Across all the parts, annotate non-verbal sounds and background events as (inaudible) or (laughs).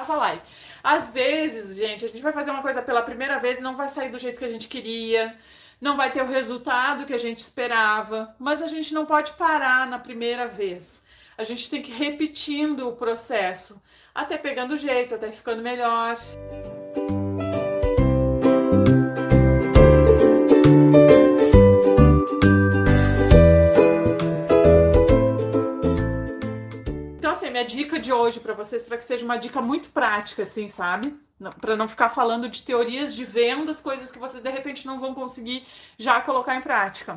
Passa live. Às vezes, gente, a gente vai fazer uma coisa pela primeira vez e não vai sair do jeito que a gente queria, não vai ter o resultado que a gente esperava, mas a gente não pode parar na primeira vez. A gente tem que ir repetindo o processo, até pegando jeito, até ficando melhor. dica de hoje para vocês, para que seja uma dica muito prática, assim, sabe? Para não ficar falando de teorias de vendas, coisas que vocês de repente não vão conseguir já colocar em prática.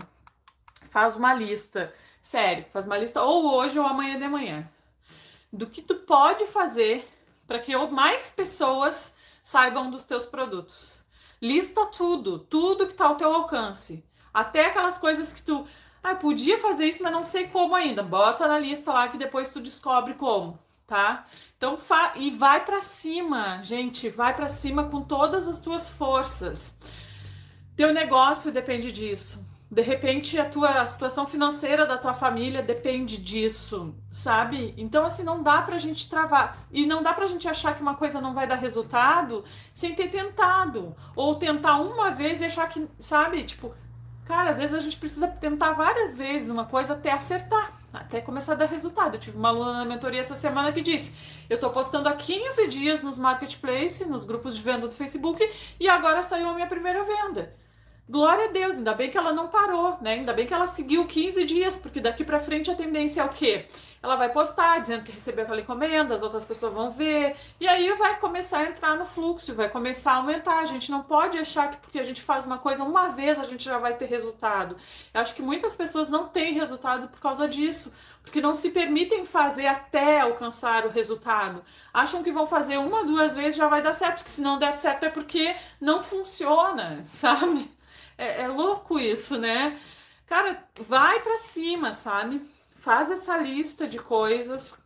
Faz uma lista, sério, faz uma lista ou hoje ou amanhã de manhã, do que tu pode fazer para que mais pessoas saibam dos teus produtos. Lista tudo, tudo que está ao teu alcance. Até aquelas coisas que tu ah, podia fazer isso, mas não sei como ainda. Bota na lista lá que depois tu descobre como, tá? Então, fa e vai para cima, gente, vai para cima com todas as tuas forças. Teu negócio depende disso. De repente, a tua a situação financeira da tua família depende disso, sabe? Então, assim, não dá pra gente travar. E não dá pra gente achar que uma coisa não vai dar resultado sem ter tentado. Ou tentar uma vez e achar que, sabe? Tipo, Cara, às vezes a gente precisa tentar várias vezes uma coisa até acertar, até começar a dar resultado. Eu tive uma aluna na mentoria essa semana que disse: Eu estou postando há 15 dias nos marketplace, nos grupos de venda do Facebook, e agora saiu a minha primeira venda. Glória a Deus, ainda bem que ela não parou, né? Ainda bem que ela seguiu 15 dias, porque daqui para frente a tendência é o quê? Ela vai postar dizendo que recebeu aquela encomenda, as outras pessoas vão ver, e aí vai começar a entrar no fluxo, vai começar a aumentar. A gente não pode achar que porque a gente faz uma coisa uma vez a gente já vai ter resultado. Eu acho que muitas pessoas não têm resultado por causa disso, porque não se permitem fazer até alcançar o resultado. Acham que vão fazer uma, duas vezes já vai dar certo, porque se não der certo é porque não funciona, (laughs) sabe? É, é louco isso, né? Cara, vai para cima, sabe? Faz essa lista de coisas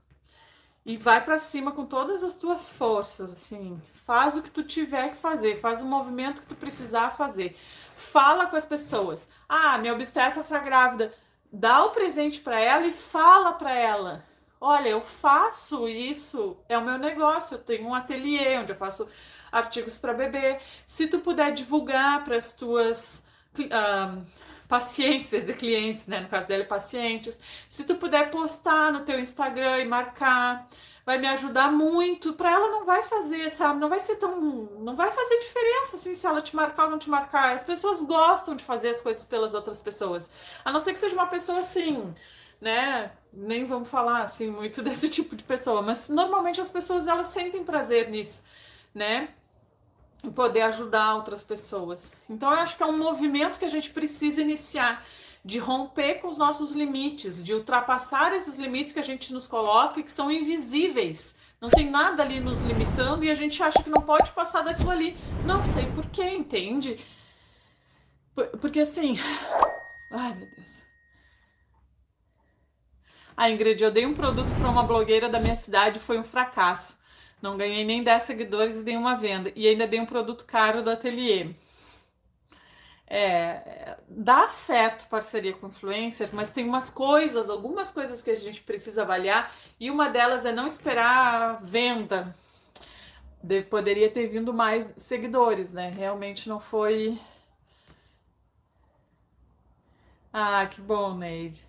e vai para cima com todas as tuas forças, assim. Faz o que tu tiver que fazer, faz o movimento que tu precisar fazer. Fala com as pessoas. Ah, minha obstetra tá grávida. Dá o presente para ela e fala para ela olha, eu faço isso, é o meu negócio, eu tenho um ateliê onde eu faço artigos para bebê. Se tu puder divulgar para as tuas pacientes, e clientes, né? No caso dela, pacientes. Se tu puder postar no teu Instagram e marcar, vai me ajudar muito. Para ela não vai fazer, sabe? Não vai ser tão, não vai fazer diferença assim se ela te marcar ou não te marcar. As pessoas gostam de fazer as coisas pelas outras pessoas. A não ser que seja uma pessoa assim, né? Nem vamos falar assim muito (laughs) desse tipo de pessoa, mas normalmente as pessoas elas sentem prazer nisso né? E poder ajudar outras pessoas. Então, eu acho que é um movimento que a gente precisa iniciar de romper com os nossos limites, de ultrapassar esses limites que a gente nos coloca e que são invisíveis. Não tem nada ali nos limitando e a gente acha que não pode passar daquilo ali. Não sei por quê, entende? Porque assim. Ai, meu Deus. A ah, Ingrid, eu dei um produto para uma blogueira da minha cidade e foi um fracasso. Não ganhei nem 10 seguidores e nenhuma venda. E ainda dei um produto caro do ateliê. É, dá certo parceria com influencer, mas tem umas coisas, algumas coisas que a gente precisa avaliar, e uma delas é não esperar venda. De, poderia ter vindo mais seguidores, né? Realmente não foi. Ah, que bom, Neide.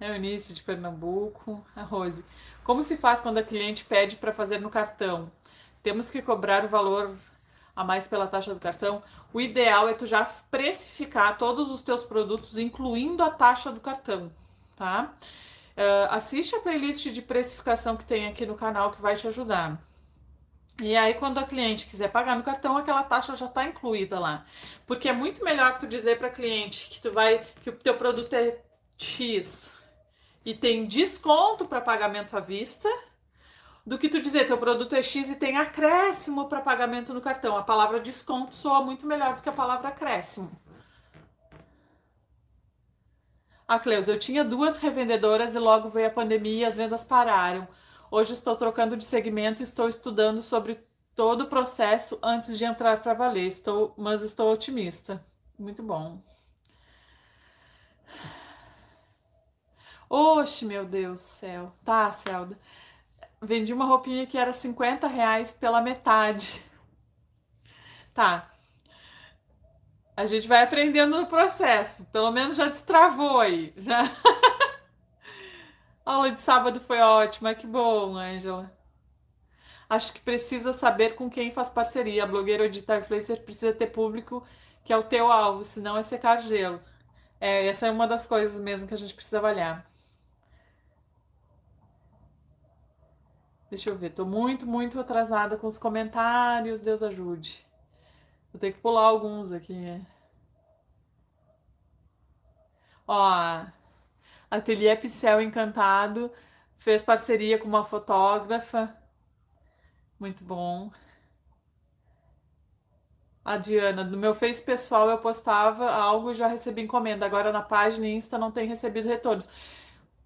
É o início de Pernambuco. A Rose. Como se faz quando a cliente pede para fazer no cartão? Temos que cobrar o valor a mais pela taxa do cartão? O ideal é tu já precificar todos os teus produtos, incluindo a taxa do cartão, tá? Uh, assiste a playlist de precificação que tem aqui no canal que vai te ajudar. E aí, quando a cliente quiser pagar no cartão, aquela taxa já está incluída lá. Porque é muito melhor tu dizer para a cliente que tu vai que o teu produto é X e tem desconto para pagamento à vista, do que tu dizer teu produto é X e tem acréscimo para pagamento no cartão. A palavra desconto soa muito melhor do que a palavra acréscimo. Ah, Cleusa, eu tinha duas revendedoras e logo veio a pandemia e as vendas pararam. Hoje estou trocando de segmento e estou estudando sobre todo o processo antes de entrar para valer. Estou, mas estou otimista. Muito bom. Oxe, meu Deus do céu. Tá, Celda. Vendi uma roupinha que era 50 reais pela metade. Tá. A gente vai aprendendo no processo. Pelo menos já destravou aí. Já. A (laughs) aula de sábado foi ótima. Que bom, Ângela. Acho que precisa saber com quem faz parceria. A blogueira ou digital influencer precisa ter público que é o teu alvo, senão é secar gelo. É, essa é uma das coisas mesmo que a gente precisa avaliar. Deixa eu ver, tô muito, muito atrasada com os comentários, Deus ajude. Vou ter que pular alguns aqui. Ó, Ateliê Picel Encantado fez parceria com uma fotógrafa. Muito bom. A Diana, no meu Face pessoal eu postava algo e já recebi encomenda. Agora na página Insta não tem recebido retornos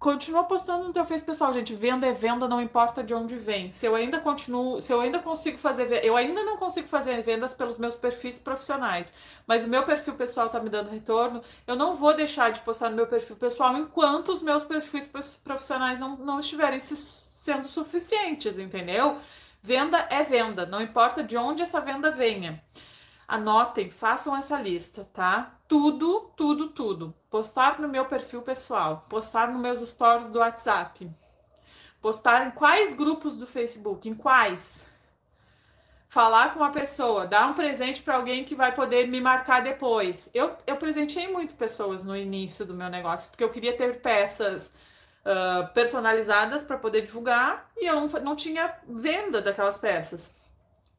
continua postando no teu Face pessoal, gente. Venda é venda, não importa de onde vem. Se eu ainda continuo, se eu ainda consigo fazer, eu ainda não consigo fazer vendas pelos meus perfis profissionais, mas o meu perfil pessoal tá me dando retorno, eu não vou deixar de postar no meu perfil pessoal enquanto os meus perfis profissionais não, não estiverem se, sendo suficientes, entendeu? Venda é venda, não importa de onde essa venda venha. Anotem, façam essa lista, tá? Tudo, tudo, tudo. Postar no meu perfil pessoal, postar nos meus stories do WhatsApp, postar em quais grupos do Facebook, em quais. Falar com uma pessoa, dar um presente para alguém que vai poder me marcar depois. Eu, eu presenteei muito pessoas no início do meu negócio, porque eu queria ter peças uh, personalizadas para poder divulgar e eu não, não tinha venda daquelas peças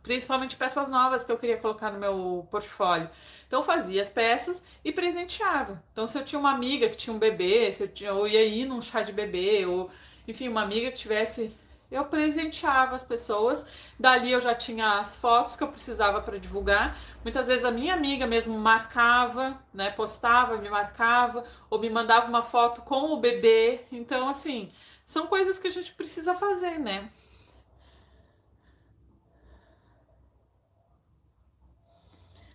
principalmente peças novas que eu queria colocar no meu portfólio. Então eu fazia as peças e presenteava. Então se eu tinha uma amiga que tinha um bebê, se eu, tinha, ou ia ir num chá de bebê, ou enfim, uma amiga que tivesse. Eu presenteava as pessoas, dali eu já tinha as fotos que eu precisava para divulgar. Muitas vezes a minha amiga mesmo marcava, né? Postava, me marcava, ou me mandava uma foto com o bebê. Então, assim, são coisas que a gente precisa fazer, né?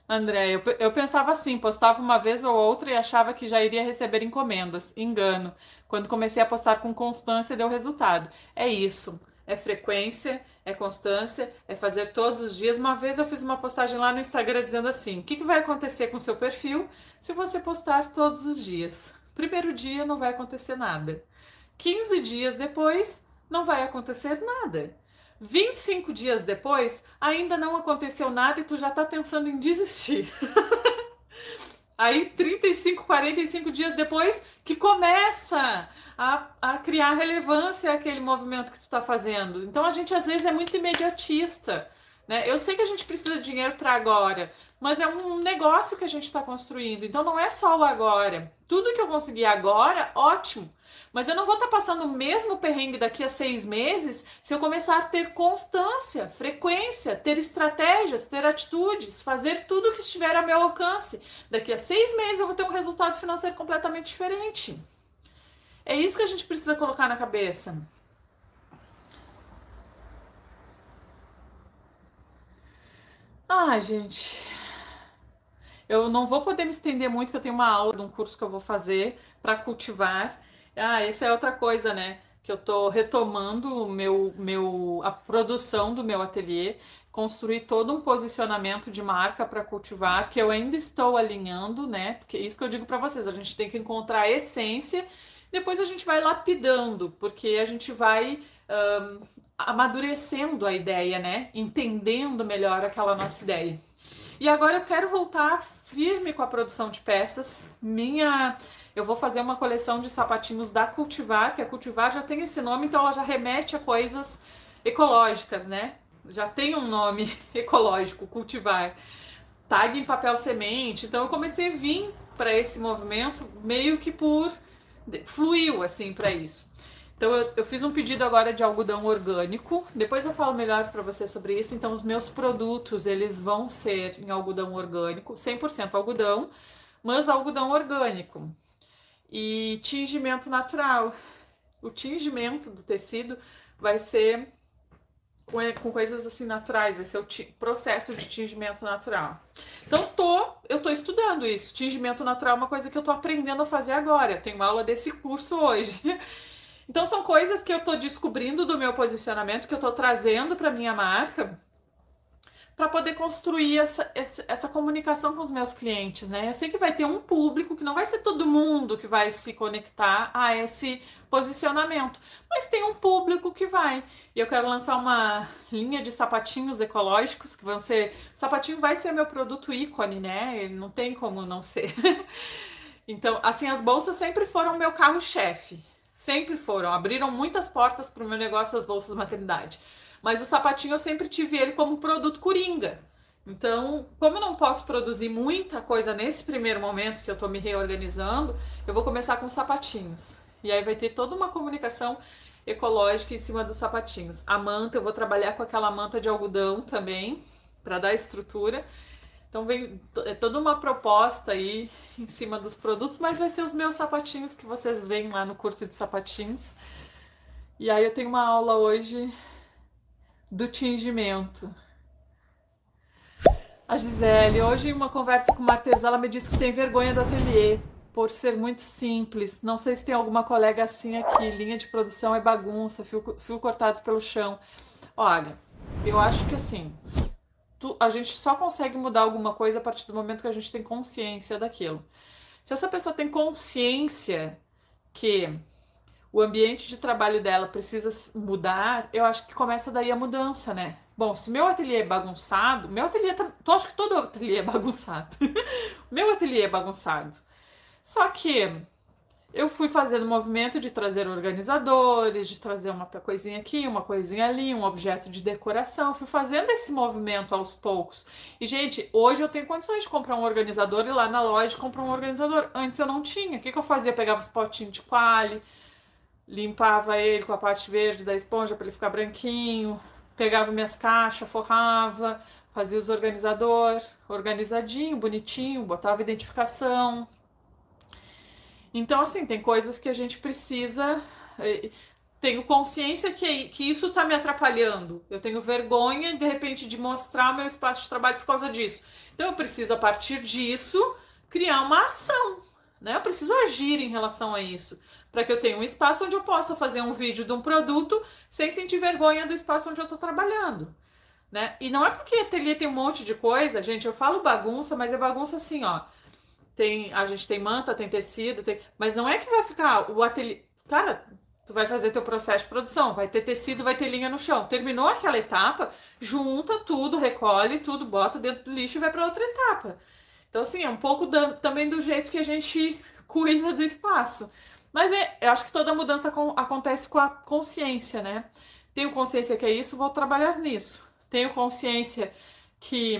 André, eu, eu pensava assim, postava uma vez ou outra e achava que já iria receber encomendas. Engano. Quando comecei a postar com constância, deu resultado. É isso. É frequência, é constância, é fazer todos os dias. Uma vez eu fiz uma postagem lá no Instagram dizendo assim: o que, que vai acontecer com seu perfil se você postar todos os dias? Primeiro dia não vai acontecer nada. 15 dias depois não vai acontecer nada. 25 dias depois, ainda não aconteceu nada e tu já tá pensando em desistir. (laughs) Aí, 35, 45 dias depois, que começa a, a criar relevância aquele movimento que tu tá fazendo. Então, a gente às vezes é muito imediatista. Né? Eu sei que a gente precisa de dinheiro para agora, mas é um negócio que a gente está construindo. Então não é só o agora. Tudo que eu conseguir agora, ótimo. Mas eu não vou estar tá passando o mesmo perrengue daqui a seis meses se eu começar a ter constância, frequência, ter estratégias, ter atitudes, fazer tudo o que estiver ao meu alcance. Daqui a seis meses eu vou ter um resultado financeiro completamente diferente. É isso que a gente precisa colocar na cabeça. Ah, gente. Eu não vou poder me estender muito, porque eu tenho uma aula de um curso que eu vou fazer para cultivar. Ah, essa é outra coisa, né? Que eu estou retomando o meu, meu, a produção do meu ateliê, construir todo um posicionamento de marca para cultivar, que eu ainda estou alinhando, né? Porque isso que eu digo para vocês, a gente tem que encontrar a essência, depois a gente vai lapidando, porque a gente vai amadurecendo a ideia, né? Entendendo melhor aquela nossa ideia. E agora eu quero voltar firme com a produção de peças. Minha, eu vou fazer uma coleção de sapatinhos da Cultivar, que a Cultivar já tem esse nome, então ela já remete a coisas ecológicas, né? Já tem um nome (laughs) ecológico, Cultivar. Tag em papel semente. Então eu comecei a vir para esse movimento meio que por fluiu assim para isso. Então eu, eu, fiz um pedido agora de algodão orgânico. Depois eu falo melhor para você sobre isso. Então os meus produtos eles vão ser em algodão orgânico, 100% algodão, mas algodão orgânico e tingimento natural. O tingimento do tecido vai ser com, é, com coisas assim naturais, vai ser o processo de tingimento natural. Então tô, eu tô estudando isso. Tingimento natural é uma coisa que eu tô aprendendo a fazer agora. Eu tenho aula desse curso hoje. (laughs) Então são coisas que eu estou descobrindo do meu posicionamento, que eu estou trazendo para minha marca, para poder construir essa, essa, comunicação com os meus clientes, né? Eu sei que vai ter um público que não vai ser todo mundo que vai se conectar a esse posicionamento, mas tem um público que vai. E eu quero lançar uma linha de sapatinhos ecológicos que vão ser, o sapatinho vai ser meu produto ícone, né? Ele não tem como não ser. (laughs) então, assim, as bolsas sempre foram meu carro-chefe. Sempre foram. Abriram muitas portas para o meu negócio as bolsas maternidade. Mas o sapatinho eu sempre tive ele como produto coringa. Então, como eu não posso produzir muita coisa nesse primeiro momento que eu estou me reorganizando, eu vou começar com sapatinhos. E aí vai ter toda uma comunicação ecológica em cima dos sapatinhos. A manta, eu vou trabalhar com aquela manta de algodão também, para dar estrutura. Então vem é toda uma proposta aí em cima dos produtos, mas vai ser os meus sapatinhos que vocês veem lá no curso de sapatinhos. E aí eu tenho uma aula hoje do tingimento. A Gisele, hoje em uma conversa com uma artesã, ela me disse que tem vergonha do ateliê por ser muito simples. Não sei se tem alguma colega assim aqui. Linha de produção é bagunça, fio, fio cortado pelo chão. Olha, eu acho que assim, tu, a gente só consegue mudar alguma coisa a partir do momento que a gente tem consciência daquilo. Se essa pessoa tem consciência que o ambiente de trabalho dela precisa mudar, eu acho que começa daí a mudança, né? Bom, se meu ateliê é bagunçado, meu ateliê tá, eu acho que todo ateliê é (laughs) bagunçado. meu ateliê é bagunçado. Só que eu fui fazendo o movimento de trazer organizadores, de trazer uma coisinha aqui, uma coisinha ali, um objeto de decoração. Fui fazendo esse movimento aos poucos. E, gente, hoje eu tenho condições de comprar um organizador e lá na loja comprar um organizador. Antes eu não tinha. O que, que eu fazia? Pegava os potinhos de quali, limpava ele com a parte verde da esponja para ele ficar branquinho, pegava minhas caixas, forrava, fazia os organizador, organizadinho, bonitinho, botava identificação então, assim, tem coisas que a gente precisa. Eh, tenho consciência que, que isso está me atrapalhando. Eu tenho vergonha, de repente, de mostrar meu espaço de trabalho por causa disso. Então, eu preciso, a partir disso, criar uma ação. Né? Eu preciso agir em relação a isso, para que eu tenha um espaço onde eu possa fazer um vídeo de um produto sem sentir vergonha do espaço onde eu estou trabalhando. Né? E não é porque ateliê tem um monte de coisa, gente, eu falo bagunça, mas é bagunça assim, ó tem a gente tem manta, tem tecido, tem, mas não é que vai ficar o ateliê. Cara, tu vai fazer teu processo de produção, vai ter tecido, vai ter linha no chão. Terminou aquela etapa, junta tudo, recolhe tudo, bota dentro do lixo e vai para outra etapa. Então, assim, é um pouco da, também do jeito que a gente (laughs) cuida do espaço. Mas é, eu acho que toda mudança com, acontece com a consciência, né? Tenho consciência que é isso, vou trabalhar nisso. Tenho consciência que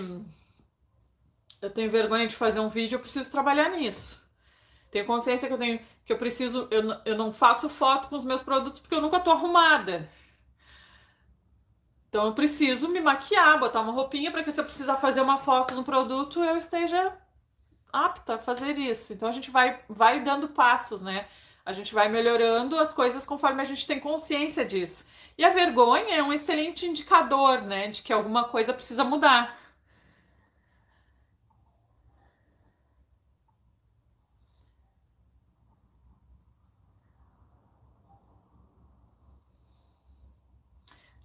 eu tenho vergonha de fazer um vídeo, eu preciso trabalhar nisso. Tenho consciência que eu tenho que eu preciso, eu, eu não faço foto com os meus produtos porque eu nunca tô arrumada. Então eu preciso me maquiar, botar uma roupinha para que se eu precisar fazer uma foto no produto, eu esteja apta a fazer isso. Então a gente vai vai dando passos, né? A gente vai melhorando as coisas conforme a gente tem consciência disso. E a vergonha é um excelente indicador, né, de que alguma coisa precisa mudar.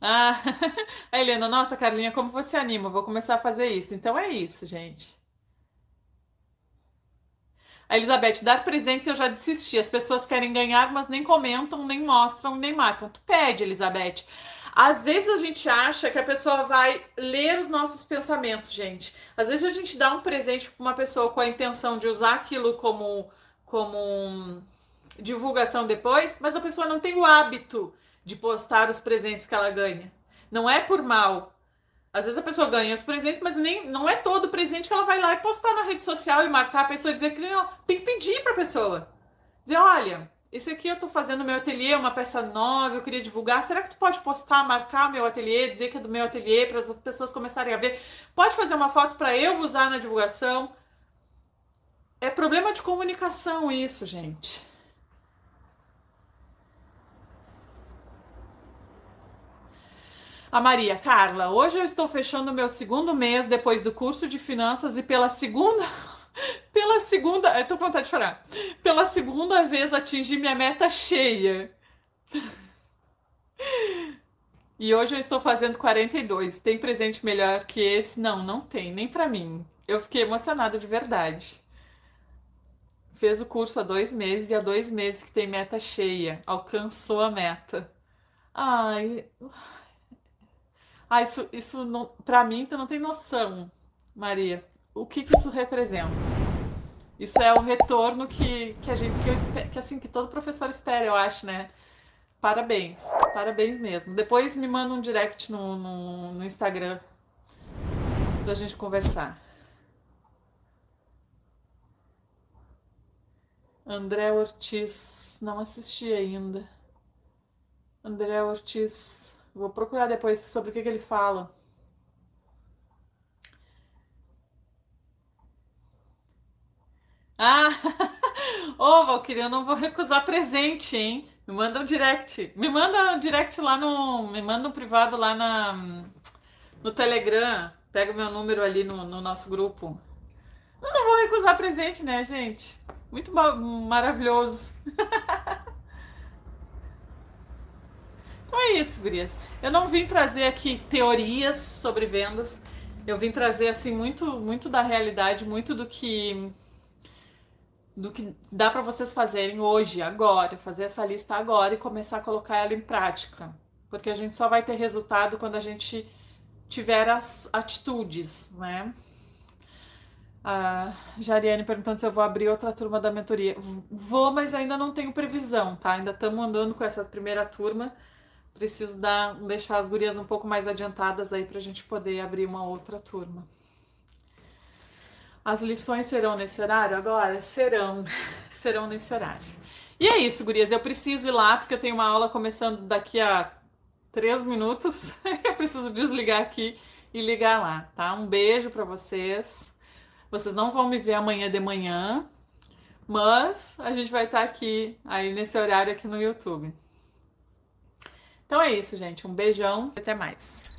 Ah, a (laughs) Helena, nossa, Carlinha, como você anima? Vou começar a fazer isso. Então é isso, gente. A Elizabeth, dar presentes eu já desisti. As pessoas querem ganhar, mas nem comentam, nem mostram, nem marcam. Tu pede, Elizabeth. Às vezes a gente acha que a pessoa vai ler os nossos pensamentos, gente. Às vezes a gente dá um presente para uma pessoa com a intenção de usar aquilo como, como divulgação depois, mas a pessoa não tem o hábito de postar os presentes que ela ganha. Não é por mal. Às vezes a pessoa ganha os presentes, mas nem não é todo presente que ela vai lá e postar na rede social e marcar a pessoa e dizer que não, tem que pedir para a pessoa. Dizer, olha, esse aqui eu estou fazendo no meu ateliê, uma peça nova, eu queria divulgar. Será que tu pode postar, marcar meu ateliê, dizer que é do meu ateliê para as pessoas começarem a ver? Pode fazer uma foto para eu usar na divulgação? É problema de comunicação isso, gente. A Maria, Carla, hoje eu estou fechando meu segundo mês depois do curso de finanças e pela segunda. (laughs) pela segunda. Eu tô com vontade de falar, Pela segunda vez atingi minha meta cheia. E hoje eu estou fazendo 42. Tem presente melhor que esse? Não, não tem, nem para mim. Eu fiquei emocionada de verdade. Fez o curso há dois meses e há dois meses que tem meta cheia. Alcançou a meta. Ai. Ah, isso, isso não, pra mim, tu não tem noção, Maria. O que, que isso representa? Isso é o retorno que, que a gente que, eu, que assim que todo professor espera, eu acho, né? Parabéns, parabéns mesmo. Depois me manda um direct no, no, no Instagram pra gente conversar. André Ortiz, não assisti ainda. André Ortiz, Vou procurar depois sobre o que, que ele fala. Ah, (laughs) ô oh, eu não vou recusar presente, hein? Me manda um direct. Me manda um direct lá no. Me manda um privado lá na, no Telegram. Pega o meu número ali no, no nosso grupo. Eu não vou recusar presente, né, gente? Muito maravilhoso. (laughs) Então é isso, gurias. Eu não vim trazer aqui teorias sobre vendas. Eu vim trazer assim muito, muito da realidade, muito do que do que dá para vocês fazerem hoje, agora, fazer essa lista agora e começar a colocar ela em prática, porque a gente só vai ter resultado quando a gente tiver as atitudes, né? A Jariane perguntando se eu vou abrir outra turma da mentoria. Vou, mas ainda não tenho previsão, tá? Ainda estamos andando com essa primeira turma preciso dar, deixar as gurias um pouco mais adiantadas aí para a gente poder abrir uma outra turma. As lições serão nesse horário agora? Serão, (laughs) serão nesse horário. E é isso, gurias. Eu preciso ir lá porque eu tenho uma aula começando daqui a três minutos. (laughs) eu preciso desligar aqui e ligar lá, tá? Um beijo para vocês. Vocês não vão me ver amanhã de manhã, mas a gente vai estar aqui aí nesse horário aqui no YouTube. Então é isso, gente. Um beijão e até mais.